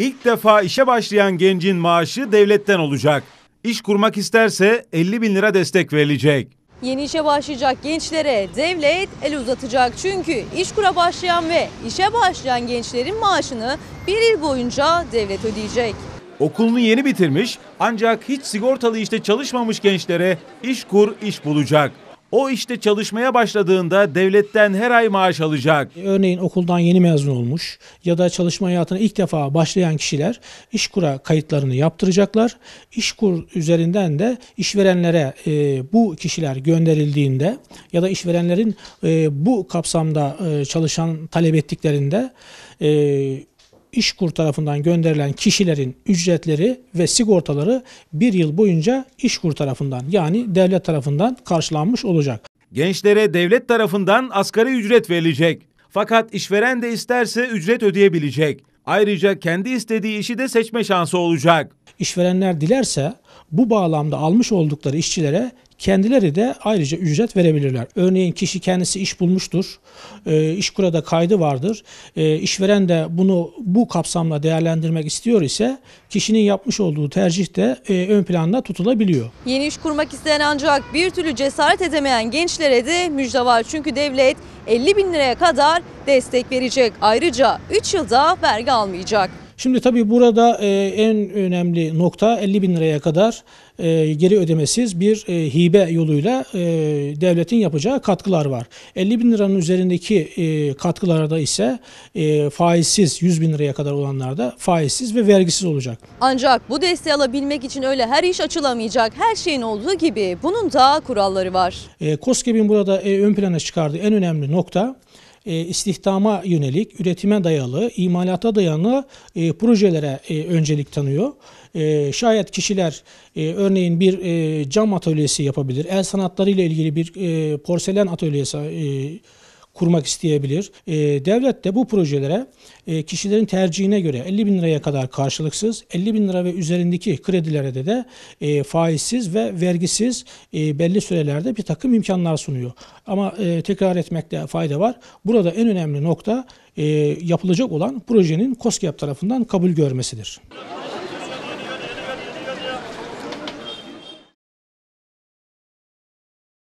İlk defa işe başlayan gencin maaşı devletten olacak. İş kurmak isterse 50 bin lira destek verilecek. Yeni işe başlayacak gençlere devlet el uzatacak. Çünkü iş işkura başlayan ve işe başlayan gençlerin maaşını bir yıl boyunca devlet ödeyecek. Okulunu yeni bitirmiş ancak hiç sigortalı işte çalışmamış gençlere iş kur iş bulacak. O işte çalışmaya başladığında devletten her ay maaş alacak. Örneğin okuldan yeni mezun olmuş ya da çalışma hayatına ilk defa başlayan kişiler işkura kayıtlarını yaptıracaklar. İşkur üzerinden de işverenlere e, bu kişiler gönderildiğinde ya da işverenlerin e, bu kapsamda e, çalışan talep ettiklerinde e, İşkur tarafından gönderilen kişilerin ücretleri ve sigortaları bir yıl boyunca İşkur tarafından yani devlet tarafından karşılanmış olacak. Gençlere devlet tarafından asgari ücret verilecek. Fakat işveren de isterse ücret ödeyebilecek. Ayrıca kendi istediği işi de seçme şansı olacak. İşverenler dilerse bu bağlamda almış oldukları işçilere Kendileri de ayrıca ücret verebilirler. Örneğin kişi kendisi iş bulmuştur. E, iş kurada kaydı vardır. E, işveren de bunu bu kapsamla değerlendirmek istiyor ise kişinin yapmış olduğu tercih de e, ön planda tutulabiliyor. Yeni iş kurmak isteyen ancak bir türlü cesaret edemeyen gençlere de müjde var. Çünkü devlet 50 bin liraya kadar destek verecek. Ayrıca 3 yılda vergi almayacak. Şimdi tabii burada e, en önemli nokta 50 bin liraya kadar e, geri ödemesiz bir e, hibe yoluyla devletin yapacağı katkılar var. 50 bin liranın üzerindeki katkılarda ise faizsiz 100 bin liraya kadar olanlarda faizsiz ve vergisiz olacak. Ancak bu desteği alabilmek için öyle her iş açılamayacak. Her şeyin olduğu gibi bunun da kuralları var. KOSGEB'in burada ön plana çıkardığı en önemli nokta e, istihdama yönelik, üretime dayalı, imalata dayalı e, projelere e, öncelik tanıyor. E, şayet kişiler örneğin bir cam atölyesi yapabilir, el sanatları ile ilgili bir porselen atölyesi e, kurmak isteyebilir. E, devlet de bu projelere e, kişilerin tercihine göre 50 bin liraya kadar karşılıksız, 50 bin lira ve üzerindeki kredilere de de e, faizsiz ve vergisiz e, belli sürelerde bir takım imkanlar sunuyor. Ama e, tekrar etmekte fayda var. Burada en önemli nokta e, yapılacak olan projenin COSGAP tarafından kabul görmesidir.